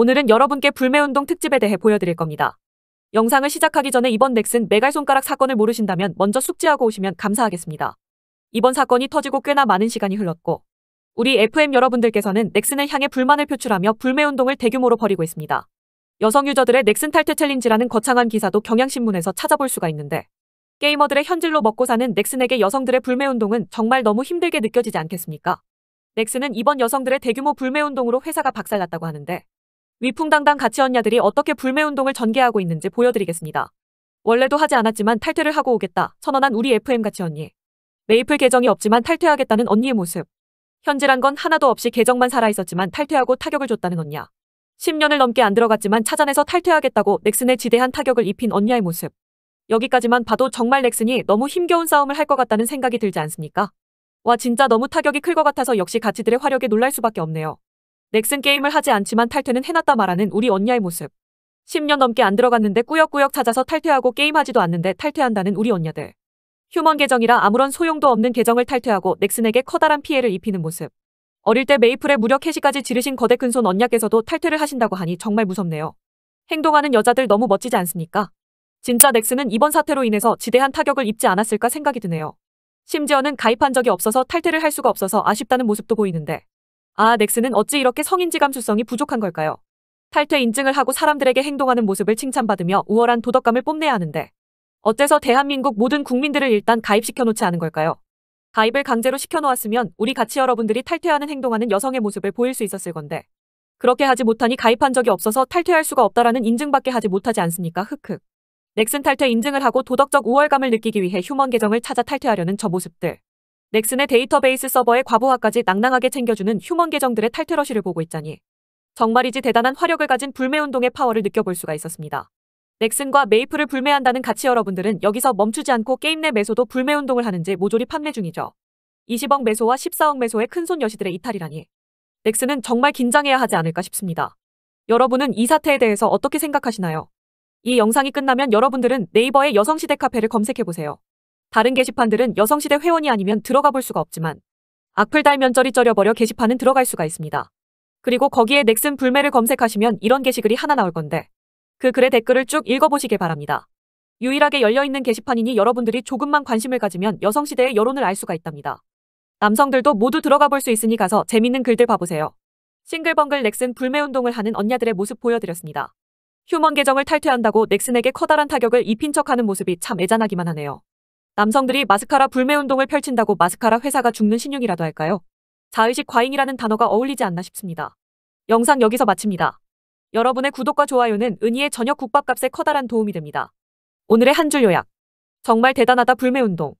오늘은 여러분께 불매운동 특집에 대해 보여드릴 겁니다. 영상을 시작하기 전에 이번 넥슨 메갈손가락 사건을 모르신다면 먼저 숙지하고 오시면 감사하겠습니다. 이번 사건이 터지고 꽤나 많은 시간이 흘렀고 우리 FM 여러분들께서는 넥슨을 향해 불만을 표출하며 불매운동을 대규모로 벌이고 있습니다. 여성 유저들의 넥슨 탈퇴 챌린지라는 거창한 기사도 경향신문에서 찾아볼 수가 있는데 게이머들의 현질로 먹고 사는 넥슨에게 여성들의 불매운동은 정말 너무 힘들게 느껴지지 않겠습니까? 넥슨은 이번 여성들의 대규모 불매운동으로 회사가 박살났다고 하는데 위풍당당 가치언냐들이 어떻게 불매운동을 전개하고 있는지 보여드리겠습니다. 원래도 하지 않았지만 탈퇴를 하고 오겠다. 선언한 우리 FM 가치언니. 메이플 계정이 없지만 탈퇴하겠다는 언니의 모습. 현질한 건 하나도 없이 계정만 살아있었지만 탈퇴하고 타격을 줬다는 언니야 10년을 넘게 안 들어갔지만 찾아내서 탈퇴하겠다고 넥슨에 지대한 타격을 입힌 언냐의 모습. 여기까지만 봐도 정말 넥슨이 너무 힘겨운 싸움을 할 것 같다는 생각이 들지 않습니까? 와 진짜 너무 타격이 클 것 같아서 역시 가치들의 화력에 놀랄 수밖에 없네요. 넥슨 게임을 하지 않지만 탈퇴는 해놨다 말하는 우리 언니의 모습. 10년 넘게 안 들어갔는데 꾸역꾸역 찾아서 탈퇴하고 게임하지도 않는데 탈퇴한다는 우리 언니들 휴먼 계정이라 아무런 소용도 없는 계정을 탈퇴하고 넥슨에게 커다란 피해를 입히는 모습. 어릴 때 메이플에 무력 캐시까지 지르신 거대 큰손 언냐께서도 탈퇴를 하신다고 하니 정말 무섭네요. 행동하는 여자들 너무 멋지지 않습니까? 진짜 넥슨은 이번 사태로 인해서 지대한 타격을 입지 않았을까 생각이 드네요. 심지어는 가입한 적이 없어서 탈퇴를 할 수가 없어서 아쉽다는 모습도 보이는데 아, 넥슨은 어찌 이렇게 성인지 감수성이 부족한 걸까요? 탈퇴 인증을 하고 사람들에게 행동하는 모습을 칭찬받으며 우월한 도덕감을 뽐내야 하는데 어째서 대한민국 모든 국민들을 일단 가입시켜놓지 않은 걸까요? 가입을 강제로 시켜놓았으면 우리 같이 여러분들이 탈퇴하는 행동하는 여성의 모습을 보일 수 있었을 건데 그렇게 하지 못하니 가입한 적이 없어서 탈퇴할 수가 없다라는 인증밖에 하지 못하지 않습니까? 흑흑. 넥슨 탈퇴 인증을 하고 도덕적 우월감을 느끼기 위해 휴먼 계정을 찾아 탈퇴하려는 저 모습들. 넥슨의 데이터베이스 서버의 과부하까지 낭낭하게 챙겨주는 휴먼 계정들의 탈퇴러시를 보고 있자니 정말이지 대단한 화력을 가진 불매운동의 파워를 느껴볼 수가 있었습니다. 넥슨과 메이플을 불매한다는 가치 여러분들은 여기서 멈추지 않고 게임 내 매소도 불매운동을 하는지 모조리 판매 중이죠. 20억 매소와 14억 매소의 큰손 여시들의 이탈이라니. 넥슨은 정말 긴장해야 하지 않을까 싶습니다. 여러분은 이 사태에 대해서 어떻게 생각하시나요? 이 영상이 끝나면 여러분들은 네이버의 여성시대 카페를 검색해보세요. 다른 게시판들은 여성시대 회원이 아니면 들어가 볼 수가 없지만 악플 달면 쩌리쩌려버려 게시판은 들어갈 수가 있습니다. 그리고 거기에 넥슨 불매를 검색하시면 이런 게시글이 하나 나올 건데 그 글의 댓글을 쭉 읽어보시길 바랍니다. 유일하게 열려있는 게시판이니 여러분들이 조금만 관심을 가지면 여성시대의 여론을 알 수가 있답니다. 남성들도 모두 들어가 볼 수 있으니 가서 재밌는 글들 봐보세요. 싱글벙글 넥슨 불매운동을 하는 언니들의 모습 보여드렸습니다. 휴먼 계정을 탈퇴한다고 넥슨에게 커다란 타격을 입힌 척하는 모습이 참 애잔하기만 하네요. 남성들이 마스카라 불매 운동을 펼친다고 마스카라 회사가 죽는 신용이라도 할까요? 자의식 과잉이라는 단어가 어울리지 않나 싶습니다. 영상 여기서 마칩니다. 여러분의 구독과 좋아요는 은희의 저녁 국밥값에 커다란 도움이 됩니다. 오늘의 한 줄 요약. 정말 대단하다 불매운동.